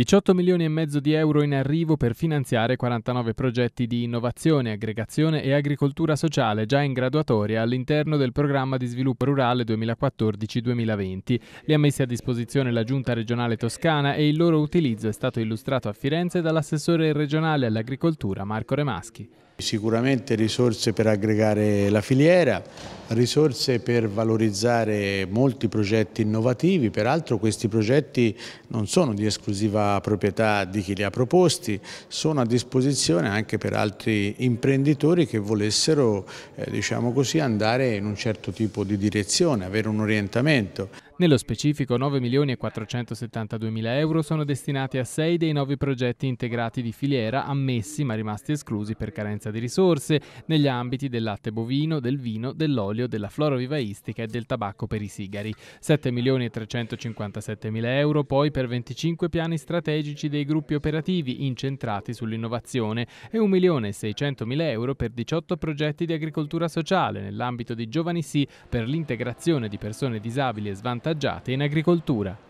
18 milioni e mezzo di euro in arrivo per finanziare 49 progetti di innovazione, aggregazione e agricoltura sociale già in graduatoria all'interno del programma di sviluppo rurale 2014-2020. Li ha messi a disposizione la Giunta regionale toscana e il loro utilizzo è stato illustrato a Firenze dall'assessore regionale all'agricoltura Marco Remaschi. Sicuramente risorse per aggregare la filiera, risorse per valorizzare molti progetti innovativi, peraltro questi progetti non sono di esclusiva proprietà di chi li ha proposti, sono a disposizione anche per altri imprenditori che volessero eh, diciamo così, andare in un certo tipo di direzione, avere un orientamento. Nello specifico 9.472.000 euro sono destinati a 6 dei 9 progetti integrati di filiera ammessi ma rimasti esclusi per carenza di risorse negli ambiti del latte bovino, del vino, dell'olio, della flora vivaistica e del tabacco per i sigari. 7.357.000 euro poi per 25 piani strategici dei gruppi operativi incentrati sull'innovazione e 1.600.000 euro per 18 progetti di agricoltura sociale nell'ambito di Giovani Sì per l'integrazione di persone disabili e svantaggiate svantaggiate in agricoltura.